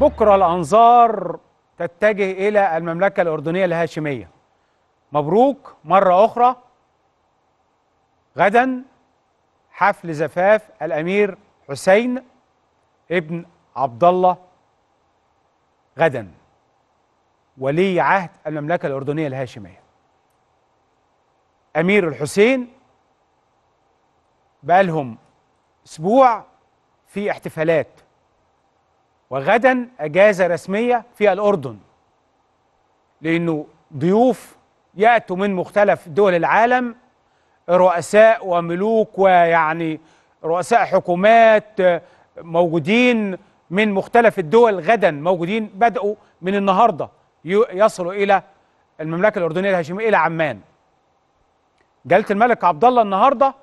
بكرة الأنظار تتجه إلى المملكة الأردنية الهاشمية مبروك مرة أخرى غدا حفل زفاف الأمير حسين ابن عبد الله غدا ولي عهد المملكة الأردنية الهاشمية أمير الحسين بقالهم أسبوع في احتفالات وغدا اجازه رسميه في الاردن لانه ضيوف ياتوا من مختلف دول العالم رؤساء وملوك ويعني رؤساء حكومات آه، موجودين من مختلف الدول غدا موجودين بدأوا من النهارده يصلوا الى المملكه الاردنيه الهاشميه الى عمان. جلاله الملك عبد الله النهارده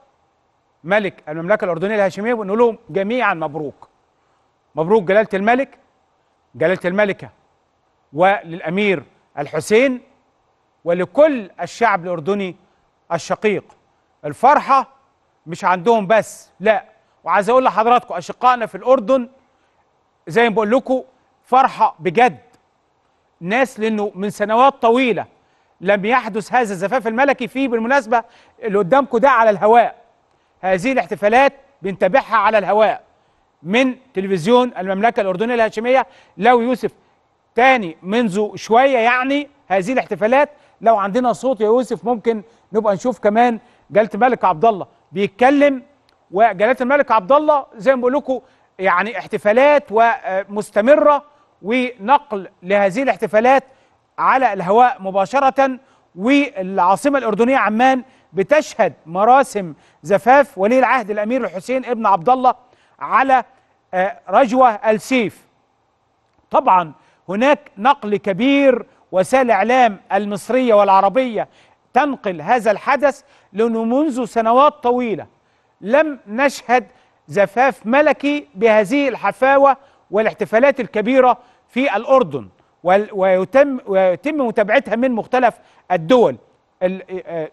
ملك المملكه الاردنيه الهاشميه بنقول لهم جميعا مبروك. مبروك جلالة الملك جلالة الملكة وللأمير الحسين ولكل الشعب الأردني الشقيق الفرحة مش عندهم بس لا وعايز أقول لحضراتكم أشقائنا في الأردن زي ما بقول لكم فرحة بجد ناس لأنه من سنوات طويلة لم يحدث هذا الزفاف الملكي فيه بالمناسبة اللي قدامكم ده على الهواء هذه الاحتفالات بنتابعها على الهواء من تلفزيون المملكة الأردنية الهاشمية لو يوسف تاني منذ شوية يعني هذه الاحتفالات لو عندنا صوت يا يوسف ممكن نبقى نشوف كمان جلالة الملك عبد الله بيتكلم وجلالة الملك عبد الله زي ما بقول لكم يعني احتفالات ومستمرة ونقل لهذه الاحتفالات على الهواء مباشرة والعاصمة الأردنية عمان بتشهد مراسم زفاف ولي العهد الأمير الحسين ابن عبد الله على آه، رجوة السيف طبعا هناك نقل كبير وسائل الإعلام المصرية والعربية تنقل هذا الحدث لأنه منذ سنوات طويلة لم نشهد زفاف ملكي بهذه الحفاوة والاحتفالات الكبيرة في الأردن ويتم, ويتم متابعتها من مختلف الدول آه،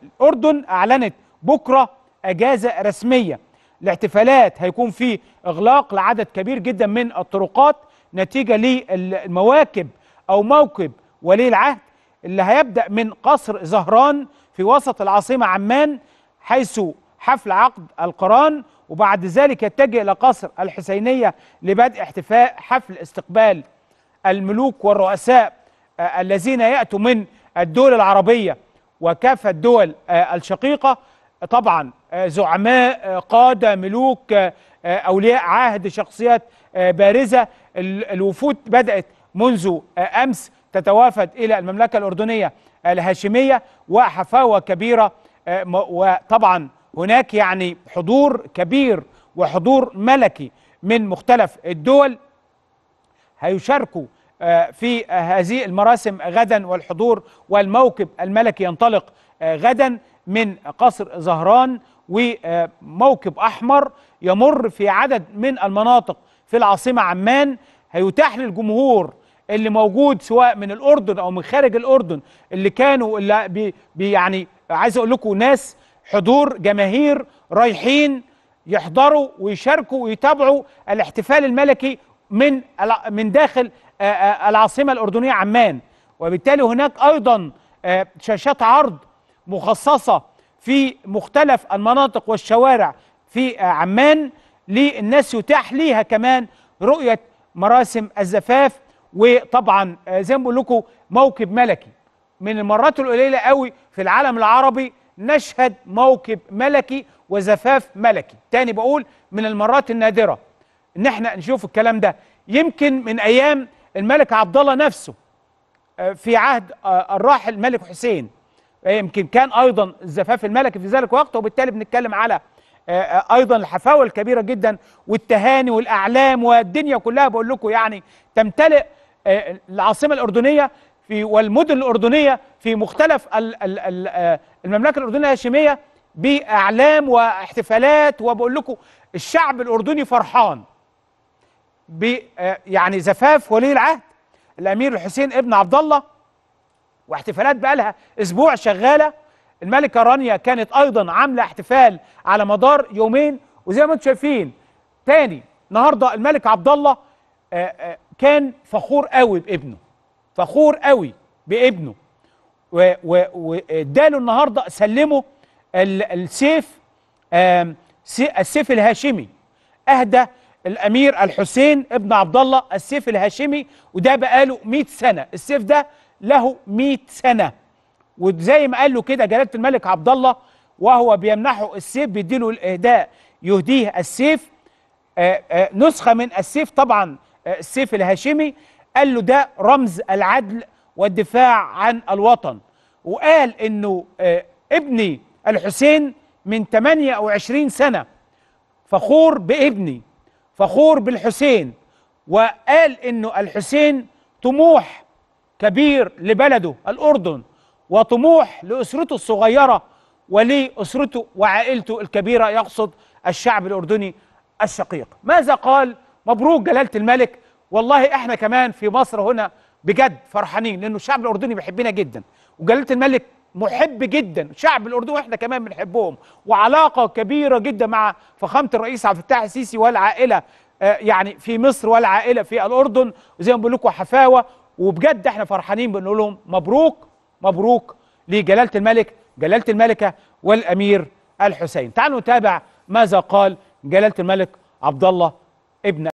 الأردن أعلنت بكرة أجازة رسمية الاحتفالات هيكون في اغلاق لعدد كبير جدا من الطرقات نتيجه للمواكب او موكب ولي العهد اللي هيبدا من قصر زهران في وسط العاصمه عمان حيث حفل عقد القران وبعد ذلك يتجه الى قصر الحسينيه لبدء احتفاء حفل استقبال الملوك والرؤساء آه، الذين ياتوا من الدول العربيه وكافه الدول آه، الشقيقه طبعا آه، زعماء آه، قادة ملوك آه، أولياء عهد شخصيات بارزة الوفود بدأت منذ أمس تتوافد إلى المملكة الأردنية الهاشمية وحفاوة كبيرة وطبعا هناك يعني حضور كبير وحضور ملكي من مختلف الدول هيشاركوا في هذه المراسم غدا والحضور والموكب الملكي ينطلق غدا من قصر زهران وموكب أحمر يمر في عدد من المناطق في العاصمة عمان هيتاح للجمهور اللي موجود سواء من الأردن أو من خارج الأردن اللي كانوا اللي بي بي يعني عايز أقول لكم ناس حضور جماهير رايحين يحضروا ويشاركوا ويتابعوا الاحتفال الملكي من من داخل العاصمة الأردنية عمان وبالتالي هناك أيضا شاشات عرض مخصصة في مختلف المناطق والشوارع في عمان للناس يتاح ليها كمان رؤية مراسم الزفاف وطبعا آه، زي ما بقول لكم موكب ملكي من المرات القليلة قوي في العالم العربي نشهد موكب ملكي وزفاف ملكي تاني بقول من المرات النادرة ان احنا نشوف الكلام ده يمكن من ايام الملك عبد الله نفسه آه، في عهد آه، الراحل الملك حسين آه، يمكن كان ايضا الزفاف الملكي في ذلك الوقت وبالتالي بنتكلم على آه، آه، ايضا الحفاوه الكبيره جدا والتهاني والاعلام والدنيا كلها بقول لكم يعني تمتلئ العاصمه الاردنيه في والمدن الاردنيه في مختلف المملكه الاردنيه الهاشميه باعلام واحتفالات وبقول لكم الشعب الاردني فرحان ب يعني زفاف ولي العهد الامير الحسين ابن عبد الله واحتفالات بقالها اسبوع شغاله الملكه رانيا كانت ايضا عامله احتفال على مدار يومين وزي ما انتم شايفين تاني النهارده الملك عبد الله آه، آه، كان فخور قوي بابنه فخور قوي بابنه واداله النهارده سلمه السيف السيف الهاشمي اهدى الامير الحسين ابن عبد الله السيف الهاشمي وده بقاله 100 سنه السيف ده له 100 سنه وزي ما قال له كده جلاله الملك عبد الله وهو بيمنحه السيف بيديله الاهداء يهديه السيف آه، آه، نسخه من السيف طبعا آه، السيف الهاشمي قال له ده رمز العدل والدفاع عن الوطن وقال انه ابني الحسين من 28 سنه فخور بابني فخور بالحسين وقال انه الحسين طموح كبير لبلده الأردن وطموح لأسرته الصغيرة ولأسرته وعائلته الكبيرة يقصد الشعب الأردني الشقيق ماذا قال مبروك جلالة الملك والله احنا كمان في مصر هنا بجد فرحانين لأنه الشعب الأردني بيحبنا جدا وجلالة الملك محب جدا شعب الأردن واحنا كمان بنحبهم وعلاقة كبيرة جدا مع فخامة الرئيس عبد الفتاح السيسي والعائلة آه، يعني في مصر والعائلة في الأردن وزي ما بقول لكم حفاوة وبجد احنا فرحانين بنقول لهم مبروك مبروك لجلاله الملك جلاله الملكه والامير الحسين تعالوا نتابع ماذا قال جلاله الملك عبد الله ابن